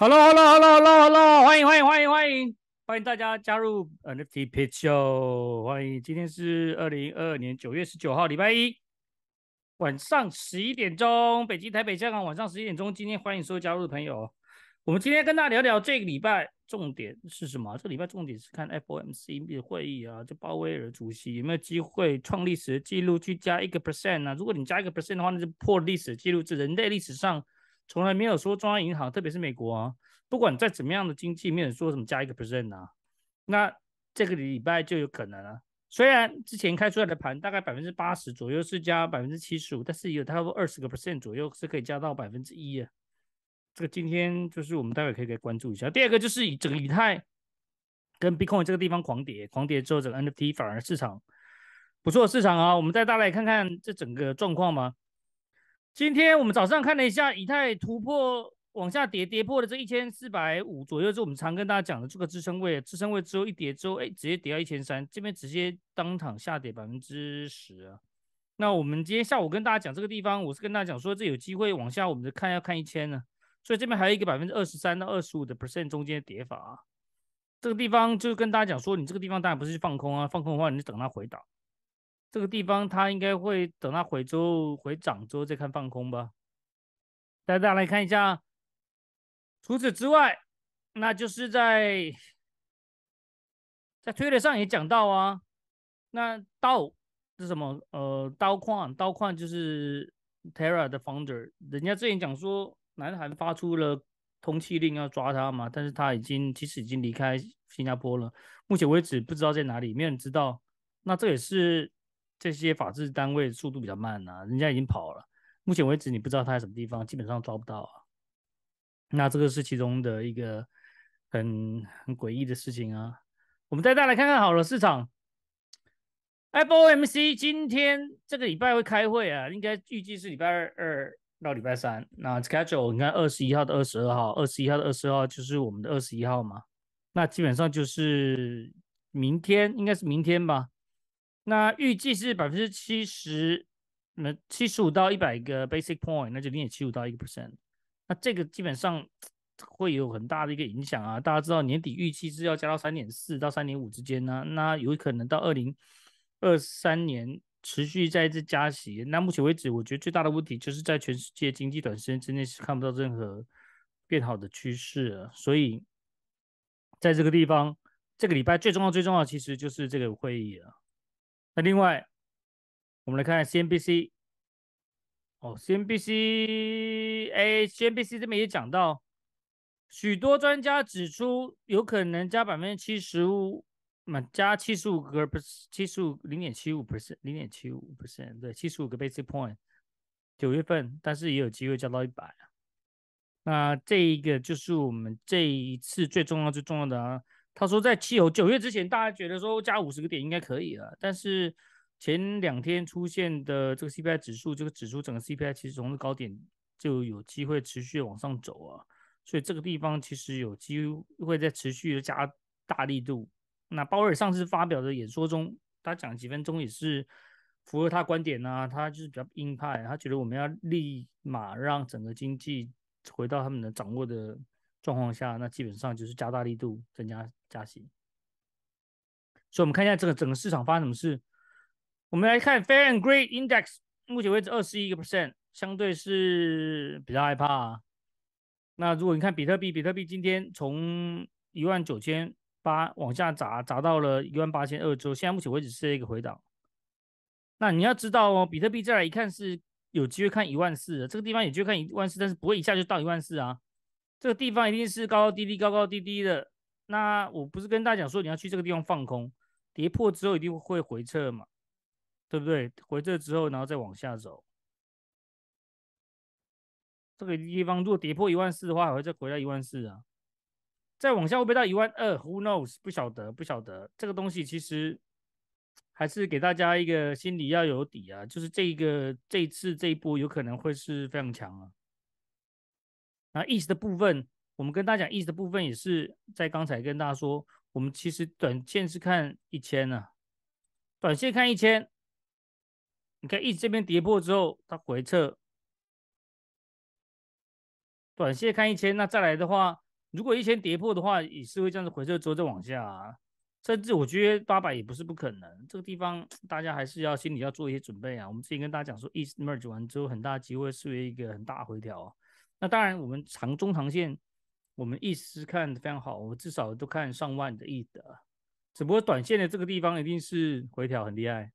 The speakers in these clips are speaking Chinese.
Hello, Hello, Hello, Hello, Hello! 欢迎，欢迎，欢迎，欢迎，欢迎大家加入 NFT Pitch Show。欢迎，今天是二零二二年九月十九号，礼拜一晚上十一点钟，北京、台北、香港晚上十一点钟。今天欢迎所有加入的朋友。我们今天跟大家聊聊这个礼拜重点是什么？这个礼拜重点是看 FOMC 会议啊，这鲍威尔主席有没有机会创历史记录去加一个 percent 啊？如果你加一个 percent 的话，那就破历史记录，是人类历史上。从来没有说中央银行，特别是美国啊，不管在怎么样的经济，面说什么加一个 percent 啊。那这个礼拜就有可能啊。虽然之前开出来的盘大概百分之八十左右是加百分之七十五，但是有差不多二十个 percent 左右是可以加到百分之一啊。这个今天就是我们待会可以给关注一下。第二个就是以整个以太跟 Bitcoin 这个地方狂跌，狂跌之后，整个 NFT 反而市场不错，市场啊，我们再大来看看这整个状况吗？今天我们早上看了一下，以太突破往下跌，跌破了这一千四百五左右，是我们常跟大家讲的这个支撑位。支撑位之后一跌之后，哎，直接跌到一千三，这边直接当场下跌百分之十啊。那我们今天下午跟大家讲这个地方，我是跟大家讲说，这有机会往下，我们看要看一千呢。所以这边还有一个百分之二十三到二十五的 percent 中间叠法，啊，这个地方就是跟大家讲说，你这个地方当然不是放空啊，放空的话你就等它回档。这个地方他应该会等他回州回长州再看放空吧。带大家来看一下。除此之外，那就是在在推特上也讲到啊。那刀是什么？呃，刀矿，刀矿就是 Terra 的 founder。人家之前讲说，南韩发出了通缉令要抓他嘛，但是他已经其实已经离开新加坡了。目前为止不知道在哪里，没有人知道。那这也是。这些法制单位速度比较慢呐，人家已经跑了。目前为止，你不知道他在什么地方，基本上抓不到啊。那这个是其中的一个很很诡异的事情啊。我们再带来看看好了，市场 FOMC 今天这个礼拜会开会啊，应该预计是礼拜二二到礼拜三。那 schedule 你看，二十一号到二十二号，二十一号到二十二号就是我们的二十一号嘛。那基本上就是明天，应该是明天吧。那预计是百分之七十，那七十五到一百个 basic point，那就零点七五到一个 percent。那这个基本上会有很大的一个影响啊！大家知道年底预期是要加到三点四到三点五之间呢，那有可能到二零二三年持续在这加息。那目前为止，我觉得最大的问题就是在全世界经济短时间之内是看不到任何变好的趋势，所以在这个地方，这个礼拜最重要、最重要其实就是这个会议了。那另外，我们来看 CNBC，哦 CNBC，哎 CNBC 这边也讲到，许多专家指出，有可能加百分之七十五，嘛加七十五个不是七十五零点七五 percent，零点七五 percent，对，七十五个 b a s i c point，九月份，但是也有机会加到一百啊。那这一个就是我们这一次最重要最重要的啊。他说，在汽油九月之前，大家觉得说加五十个点应该可以了。但是前两天出现的这个 CPI 指数，这个指数整个 CPI 其实从高点就有机会持续往上走啊。所以这个地方其实有机会在持续的加大力度。那鲍威尔上次发表的演说中，他讲几分钟也是符合他观点呢，他就是比较硬派，他觉得我们要立马让整个经济回到他们能掌握的。状况下，那基本上就是加大力度增加加息。所以，我们看一下这个整个市场发生什么事。我们来看 f a i r a n d Great Index，目前为止二十一个 percent，相对是比较害怕。那如果你看比特币，比特币今天从一万九千八往下砸，砸到了一万八千二之后，现在目前为止是一个回档。那你要知道哦，比特币再来一看是有机会看一万四的这个地方，有机会看一万四，但是不会一下就到一万四啊。这个地方一定是高高低低、高高低低的。那我不是跟大家讲说，你要去这个地方放空，跌破之后一定会回撤嘛，对不对？回撤之后，然后再往下走。这个地方如果跌破一万四的话，还会再回到一万四啊。再往下会不会到一万二？Who knows？不晓得，不晓得。这个东西其实还是给大家一个心里要有底啊，就是这个这次这一波有可能会是非常强啊。那 E S 的部分，我们跟大家讲，E S 的部分也是在刚才跟大家说，我们其实短线是看一千呢，短线看一千，你看 E S 这边跌破之后，它回撤，短线看一千，那再来的话，如果一千跌破的话，也是会这样子回撤之后再往下，啊。甚至我觉得八百也不是不可能，这个地方 大家还是要心里要做一些准备啊。我们之前跟大家讲说，E a S t merge 完之后，很大机会是一个很大回调。那当然，我们长中长线，我们意思看非常好，我们至少都看上万的亿的。只不过短线的这个地方一定是回调很厉害。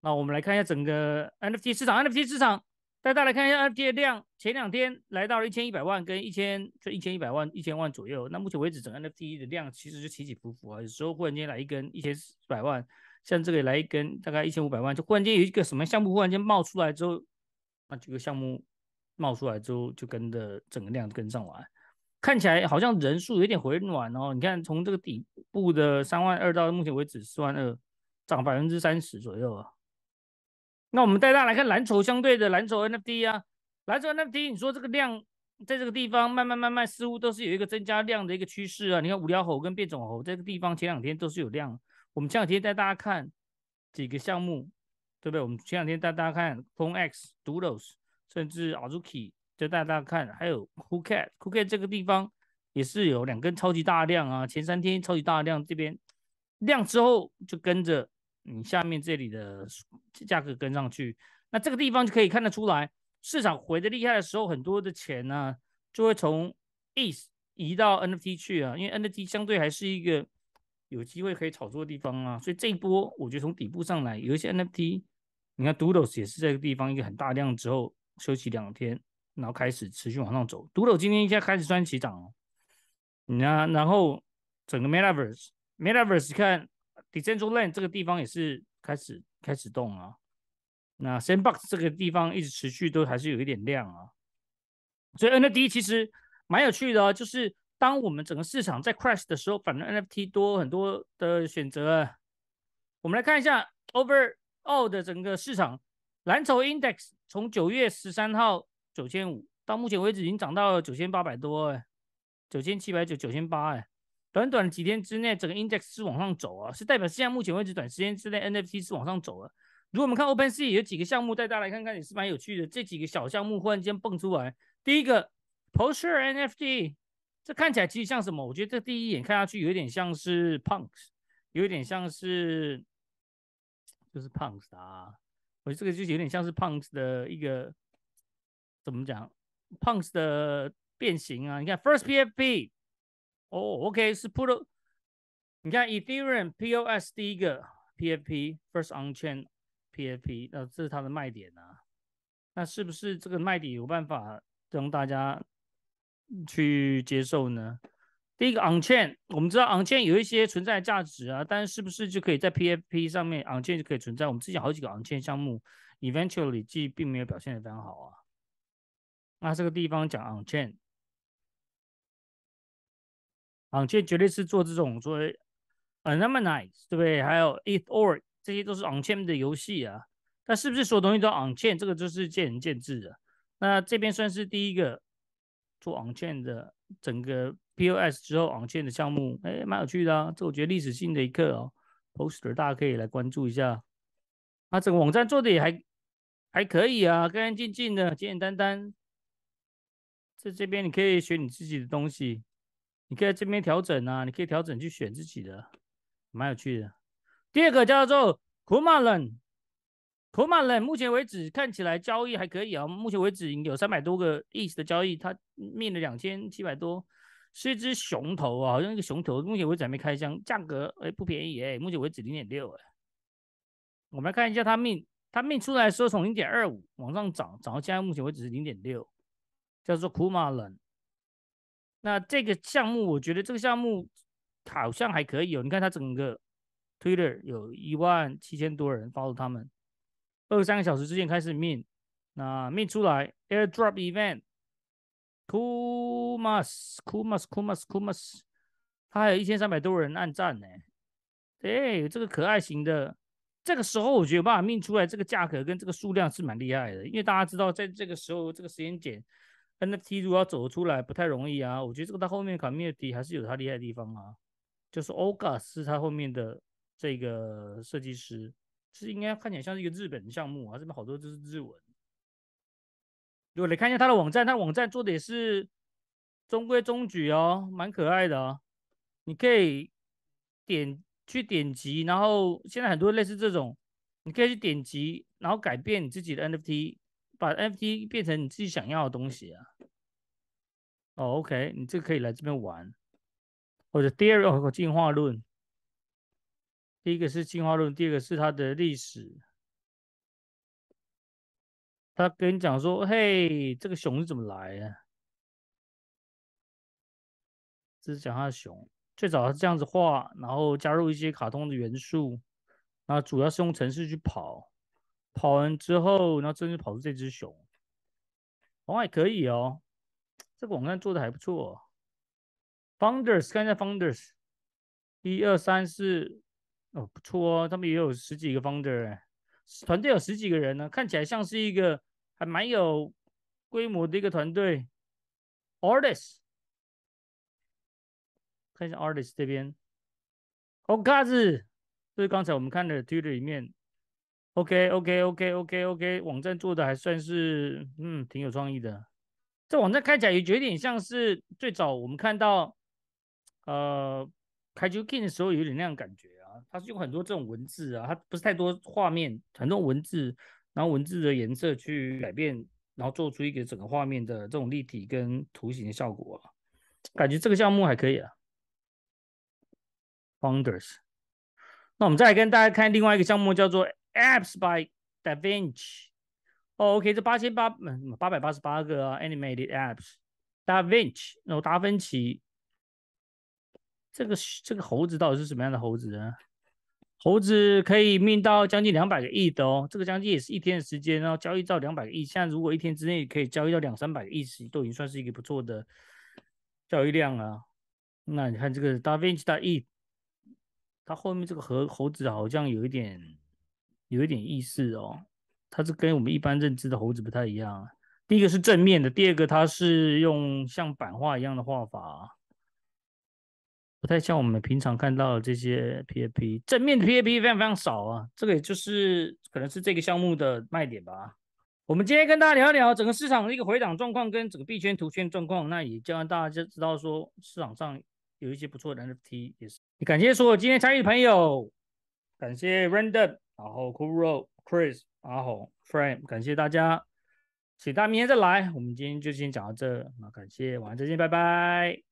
那我们来看一下整个 NFT 市场，NFT 市场带大家来看一下 NFT 的量。前两天来到了一千一百万跟一千就一千一百万一千万左右。那目前为止，整个 NFT 的量其实就起起伏伏啊，有时候忽然间来一根一千四百万，像这个来一根大概一千五百万，就忽然间有一个什么项目忽然间冒出来之后。那几个项目冒出来之后，就跟着整个量跟上来。看起来好像人数有点回暖。哦。你看，从这个底部的三万二到目前为止四万二，涨百分之三十左右啊。那我们带大家来看蓝筹相对的蓝筹 NFT 啊，蓝筹 NFT，你说这个量在这个地方慢慢慢慢似乎都是有一个增加量的一个趋势啊。你看无聊猴跟变种猴这个地方前两天都是有量。我们这两天带大家看几个项目。对不对？我们前两天带大家看，Phone X、Doodles，甚至 a z u k i 就带大家看，还有 c o o k a t c o o k a t 这个地方也是有两根超级大量啊。前三天超级大量，这边量之后就跟着你下面这里的价格跟上去。那这个地方就可以看得出来，市场回的厉害的时候，很多的钱呢就会从 ECS 移到 NFT 去啊，因为 NFT 相对还是一个有机会可以炒作的地方啊。所以这一波，我觉得从底部上来有一些 NFT。你看，Doodles 也是这个地方一个很大量之后休息两天，然后开始持续往上走。Doodles 今天一下开始算起涨哦。那然后整个 Metaverse，Metaverse 看 d e c e n t r a Lane 这个地方也是开始开始动啊。那 Sandbox 这个地方一直持续都还是有一点量啊。所以 NFT 其实蛮有趣的，就是当我们整个市场在 Crash 的时候，反正 NFT 多很多的选择。我们来看一下 Over。澳的整个市场蓝筹 index 从九月十三号九千五到目前为止已经涨到九千八百多，哎，九千七百九九千八，哎，短短几天之内，整个 index 是往上走啊，是代表现在目前为止短时间之内 NFT 是往上走了。如果我们看 OpenSea 有几个项目带大家来看看也是蛮有趣的，这几个小项目忽然间蹦出来，第一个 Posture NFT，这看起来其实像什么？我觉得这第一眼看下去有点像是 Punks，有点像是。就是 p u n c e 我觉得这个就有点像是 p u n c 的一个怎么讲 p u n c 的变形啊。你看 First PFP，哦，OK 是 p u t 你看 Ethereum POS 第一个 PFP，First Onchain PFP，那这是它的卖点啊。那是不是这个卖点有办法让大家去接受呢？第一个 on chain，我们知道 on chain 有一些存在价值啊，但是不是就可以在 PFP 上面 on chain 就可以存在？我们之前好几个 on chain 项目，eventual l y 既并没有表现的非常好啊。那这个地方讲 on chain，on chain 绝对是做这种做 a n o n y m i u e 对不对？还有 it or 这些都是 on chain 的游戏啊。那是不是所有东西都 on chain？这个就是见仁见智的。那这边算是第一个。做网 n 的整个 POS 之后网 n 的项目，哎，蛮有趣的啊！这我觉得历史性的一刻哦。Poster，大家可以来关注一下。啊，整个网站做的也还还可以啊，干干净净的，简简单单。在这边你可以选你自己的东西，你可以这边调整啊，你可以调整去选自己的，蛮有趣的。第二个叫做 Kumaran。苦马冷，目前为止看起来交易还可以啊。目前为止有三百多个亿的交易，它面了两千七百多，是一只熊头啊，好像一个熊头。目前为止还没开箱，价格哎不便宜哎。目前为止零点六哎，我们来看一下它命，它命出来时候从零点二五往上涨，涨到现在目前为止是零点六，叫做苦马冷。那这个项目我觉得这个项目好像还可以哦。你看它整个 Twitter 有一万七千多人 follow 他们。二十三个小时之前开始命，那命出来，airdrop event，Kumas Kumas Kumas Kumas，他还有一千三百多人按赞呢，哎，这个可爱型的，这个时候我觉得有办法命出来，这个价格跟这个数量是蛮厉害的，因为大家知道，在这个时候这个时间点，NFT 如果要走出来不太容易啊，我觉得这个到后面 Community 还是有它厉害的地方啊，就是 August 他后面的这个设计师。是应该看起来像是一个日本项目啊，这边好多都是日文。如果你看一下它的网站，它网站做的也是中规中矩哦，蛮可爱的哦。你可以点去点击，然后现在很多类似这种，你可以去点击，然后改变你自己的 NFT，把 NFT 变成你自己想要的东西啊。哦，OK，你这个可以来这边玩，或者《第二个哦，《进化论》。第一个是进化论，第二个是它的历史。他跟你讲说：“嘿，这个熊是怎么来的？”这是讲他的熊，最早是这样子画，然后加入一些卡通的元素。那主要是用城市去跑，跑完之后，然后正式跑出这只熊。好像还可以哦，这个网站做的还不错。Founders，看一下 Founders，一二三四。哦，不错哦，他们也有十几个 founder，团队有十几个人呢，看起来像是一个还蛮有规模的一个团队。Artis，看一下 Artis t 这边。Ogaz，这是刚才我们看的 tutor 里面。OK，OK，OK，OK，OK，网站做的还算是，嗯，挺有创意的。这网站看起来也有点像是最早我们看到，呃，k a j u King 的时候有点那样感觉。它是用很多这种文字啊，它不是太多画面，很多文字，然后文字的颜色去改变，然后做出一个整个画面的这种立体跟图形的效果。感觉这个项目还可以啊。Founders，那我们再来跟大家看另外一个项目，叫做 Apps by Da Vinci。哦，OK，这八千八八百八十八个 animated apps，Da Vinci，然后达芬奇。这个这个猴子到底是什么样的猴子呢？猴子可以命到将近两百个亿的哦，这个将近也是一天的时间，然后交易到两百个亿，现在如果一天之内可以交易到两三百个亿，都已经算是一个不错的交易量啊。那你看这个大 V 大 E，它后面这个和猴子好像有一点有一点意思哦，它是跟我们一般认知的猴子不太一样。第一个是正面的，第二个它是用像版画一样的画法。不太像我们平常看到的这些 p a p 正面的 p a p 非常非常少啊。这个也就是可能是这个项目的卖点吧。我们今天跟大家聊一聊整个市场的一个回档状况跟整个币圈、图圈状况，那也教大家知道说市场上有一些不错的 NFT 也是。感谢所有今天参与的朋友，感谢 Random，然后 Coolro Chris 阿红 Frame，感谢大家，大家明天再来。我们今天就先讲到这，那感谢，晚上再见，拜拜。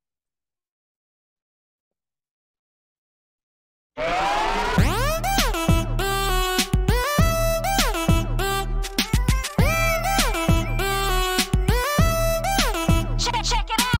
Ah!